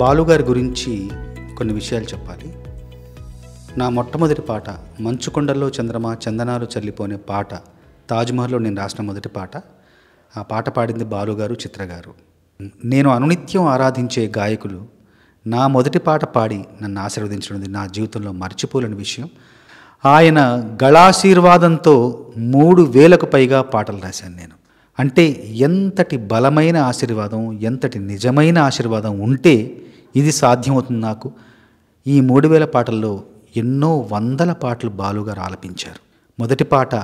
బాలుగారి గురించి కొన్ని విషయాలు చెప్పాలి నా మొట్టమొదటి పాట మంచుకొండల్లో చంద్రమ చందనాలు చల్లిపోనే పాట తాజ్మహల్లో నేను రాసిన మొదటి పాట ఆ పాట పాడింది బాలుగారు చిత్రగారు నేను అనునిత్యం ఆరాధించే గాయకులు నా మొదటి పాట పాడి నన్ను ఆశీర్వదించడం నా జీవితంలో మర్చిపోలేని విషయం ఆయన గళాశీర్వాదంతో మూడు వేలకు పైగా పాటలు రాశాను నేను అంటే ఎంతటి బలమైన ఆశీర్వాదం ఎంతటి నిజమైన ఆశీర్వాదం ఉంటే ఇది సాధ్యమవుతుంది నాకు ఈ మూడు వేల పాటల్లో ఎన్నో వందల పాటలు బాలుగారు ఆలపించారు మొదటి పాట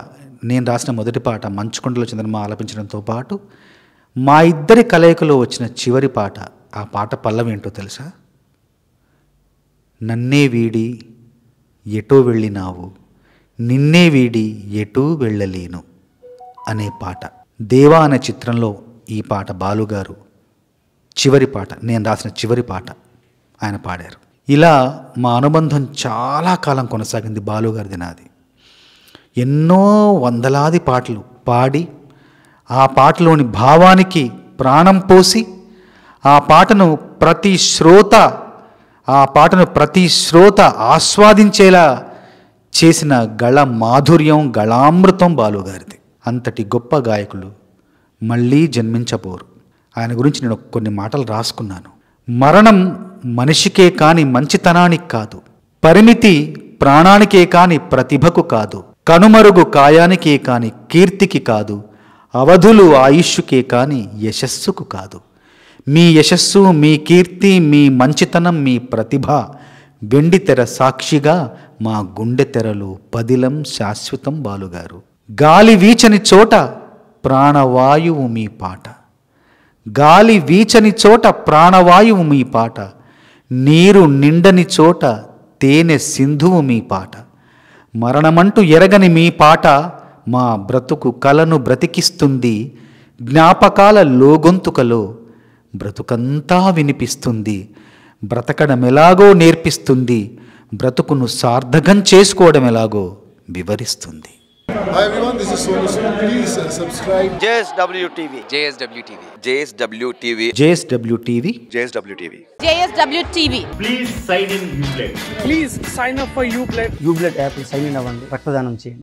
నేను రాసిన మొదటి పాట మంచుకొండలో చంద్రమ్మ ఆలపించడంతో పాటు మా ఇద్దరి కలయికలో వచ్చిన చివరి పాట ఆ పాట పల్లవి ఏంటో తెలుసా నన్నే వీడి ఎటో వెళ్ళినావు నిన్నే వీడి ఎటూ వెళ్ళలేను అనే పాట దేవా అనే చిత్రంలో ఈ పాట బాలుగారు చివరి పాట నేను రాసిన చివరి పాట ఆయన పాడారు ఇలా మా అనుబంధం చాలా కాలం కొనసాగింది బాలుగారిది నాది ఎన్నో వందలాది పాటలు పాడి ఆ పాటలోని భావానికి ప్రాణం పోసి ఆ పాటను ప్రతి శ్రోత ఆ పాటను ప్రతి శ్రోత ఆస్వాదించేలా చేసిన గళ మాధుర్యం గళామృతం బాలుగారిది అంతటి గొప్ప గాయకులు మళ్ళీ జన్మించబోరు ఆయన గురించి నేను కొన్ని మాటలు రాసుకున్నాను మరణం మనిషికే కాని మంచితనానికి కాదు పరిమితి ప్రాణానికే కాని ప్రతిభకు కాదు కనుమరుగు కాయానికే కాని కీర్తికి కాదు అవధులు ఆయుష్కే కాని యశస్సుకు కాదు మీ యశస్సు మీ కీర్తి మీ మంచితనం మీ ప్రతిభ వెండి తెర సాక్షిగా మా గుండె తెరలు పదిలం శాశ్వతం బాలుగారు గాలి వీచని చోట ప్రాణవాయువు మీ పాట గాలి వీచని చోట ప్రాణవాయువు మీ పాట నీరు నిండని చోట తేనె సింధువు మీ పాట మరణమంటూ ఎరగని మీ పాట మా బ్రతుకు కలను బ్రతికిస్తుంది జ్ఞాపకాల లోగొంతుకలో బ్రతుకంతా వినిపిస్తుంది బ్రతకడం ఎలాగో నేర్పిస్తుంది బ్రతుకును సార్థకం చేసుకోవడం ఎలాగో వివరిస్తుంది Hi everyone, this is Sonu Sood. Please subscribe. JSW TV. JSW TV. JSW TV. JSW TV. JSW TV. JSW TV. Please sign in Uplay. Please sign up for Uplay. Uplay app sign in అవ్వండి పట్టుదానం చేయండి